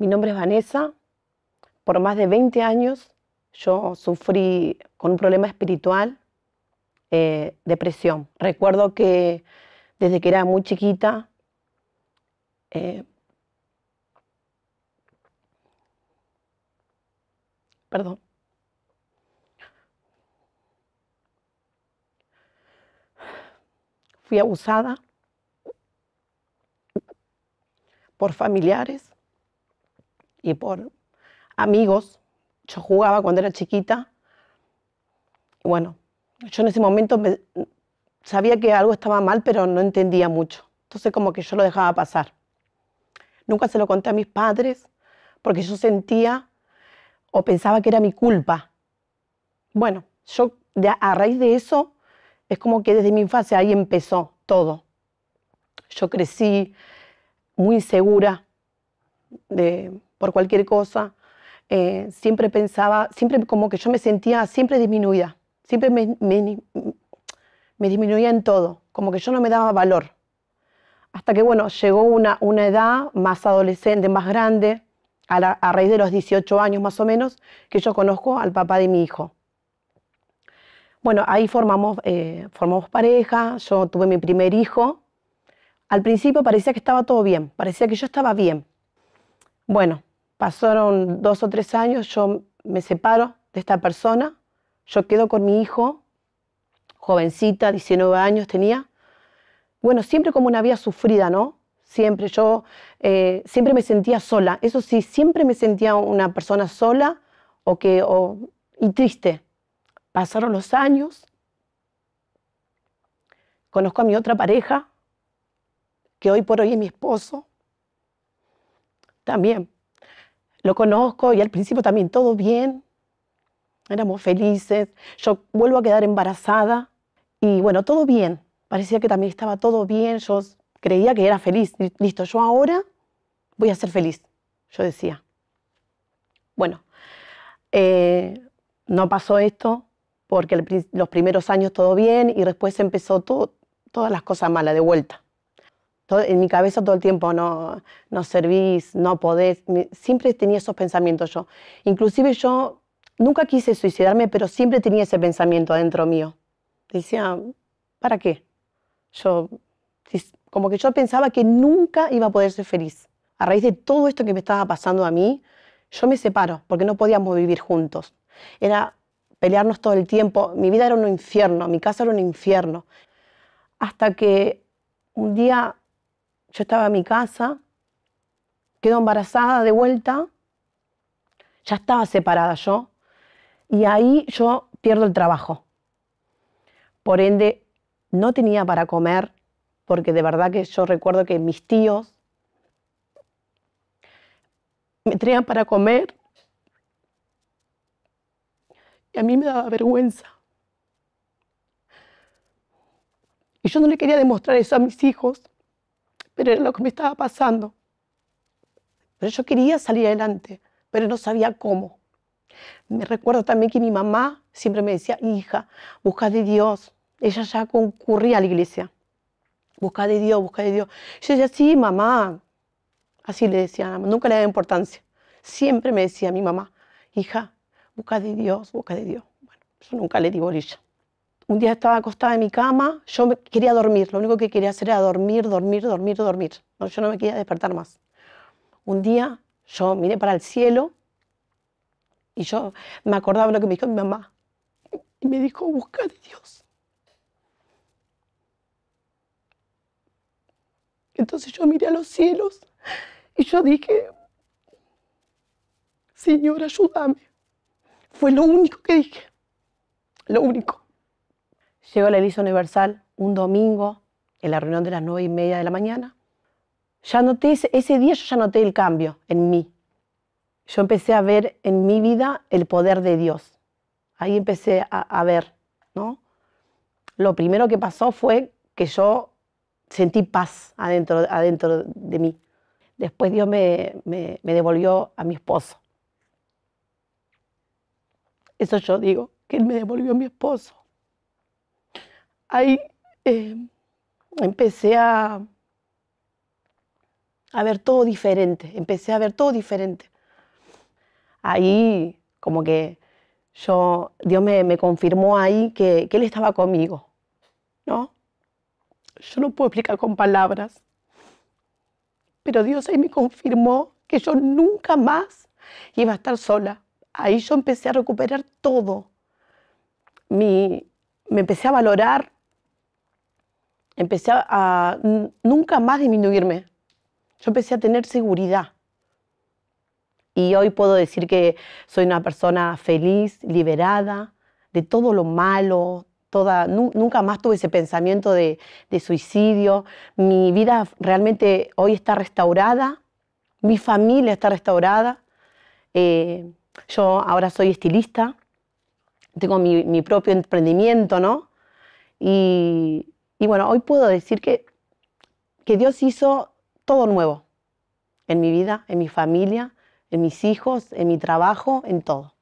Mi nombre es Vanessa. Por más de 20 años yo sufrí con un problema espiritual, eh, depresión. Recuerdo que desde que era muy chiquita eh, perdón. Fui abusada por familiares, y por amigos. Yo jugaba cuando era chiquita. bueno, yo en ese momento sabía que algo estaba mal, pero no entendía mucho. Entonces como que yo lo dejaba pasar. Nunca se lo conté a mis padres porque yo sentía o pensaba que era mi culpa. Bueno, yo a raíz de eso es como que desde mi infancia ahí empezó todo. Yo crecí muy segura de, por cualquier cosa. Eh, siempre pensaba, siempre como que yo me sentía siempre disminuida, siempre me, disminuía en todo, como que yo no me daba valor. Hasta que, bueno, llegó una, edad más adolescente, más grande, a, raíz de los 18 años más o menos, que yo conozco al papá de mi hijo. Bueno, ahí formamos, eh, formamos pareja, yo tuve mi primer hijo. Al principio parecía que estaba todo bien, parecía que yo estaba bien. Bueno, Pasaron dos o tres años, yo me separo de esta persona, yo quedo con mi hijo, jovencita, 19 años tenía. Bueno, siempre como una vida sufrida, ¿no? Siempre yo, eh, siempre me sentía sola. Eso sí, siempre me sentía una persona sola o que, o, y triste. Pasaron los años, conozco a mi otra pareja, que hoy por hoy es mi esposo. También lo conozco y al principio también todo bien. Éramos felices. Yo vuelvo a quedar embarazada y bueno, todo bien. Parecía que también estaba todo bien. Yo creía que era feliz. Listo, yo ahora voy a ser feliz, yo decía. Bueno, eh, no pasó esto porque los primeros años todo bien y después empezó todo, todas las cosas malas de vuelta en mi cabeza todo el tiempo, no, no servís, no podés, siempre tenía esos pensamientos yo. Inclusive yo nunca quise suicidarme, pero siempre tenía ese pensamiento adentro mío. Decía, ¿para qué? Yo, como que yo pensaba que nunca iba a poder ser feliz. A raíz de todo esto que me estaba pasando a mí, yo me separo, porque no podíamos vivir juntos. Era pelearnos todo el tiempo, mi vida era un infierno, mi casa era un infierno. Hasta que un día yo estaba en mi casa, quedo embarazada de vuelta, ya estaba separada yo, y ahí yo pierdo el trabajo. Por ende, no tenía para comer, porque de verdad que yo recuerdo que mis tíos me traían para comer y a mí me daba vergüenza. Y yo no le quería demostrar eso a mis hijos era lo que me estaba pasando. Pero yo quería salir adelante, pero no sabía cómo. Me recuerdo también que mi mamá siempre me decía, hija, busca de Dios. Ella ya concurría a la iglesia. Busca de Dios, busca de Dios. Yo decía, sí, mamá. Así le decía, nunca le daba importancia. Siempre me decía mi mamá, hija, busca de Dios, busca de Dios. Bueno, yo nunca le di bolilla. Un día estaba acostada en mi cama, yo quería dormir, lo único que quería hacer era dormir, dormir, dormir, dormir. No, yo no me quería despertar más. Un día yo miré para el cielo y yo me acordaba de lo que me dijo mi mamá. Y me dijo, busca a Dios. Entonces yo miré a los cielos y yo dije, Señor, ayúdame. Fue lo único que dije, lo único. Llegó a la Iglesia Universal un domingo en la reunión de las nueve y media de la mañana. Ya noté, ese, día yo ya noté el cambio en mí. Yo empecé a ver en mi vida el poder de Dios. Ahí empecé a, ver, ¿no? Lo primero que pasó fue que yo sentí paz adentro, adentro de mí. Después Dios me, me devolvió a mi esposo. Eso yo digo, que Él me devolvió a mi esposo ahí eh, empecé a, a ver todo diferente, empecé a ver todo diferente. Ahí como que yo, Dios me, confirmó ahí que, Él estaba conmigo, ¿no? Yo no puedo explicar con palabras, pero Dios ahí me confirmó que yo nunca más iba a estar sola. Ahí yo empecé a recuperar todo. me empecé a valorar empecé a, nunca más disminuirme. Yo empecé a tener seguridad. Y hoy puedo decir que soy una persona feliz, liberada de todo lo malo, toda, nunca más tuve ese pensamiento de, suicidio. Mi vida realmente hoy está restaurada, mi familia está restaurada. Eh, yo ahora soy estilista, tengo mi, mi propio emprendimiento, ¿no? Y, y bueno, hoy puedo decir que, que Dios hizo todo nuevo en mi vida, en mi familia, en mis hijos, en mi trabajo, en todo.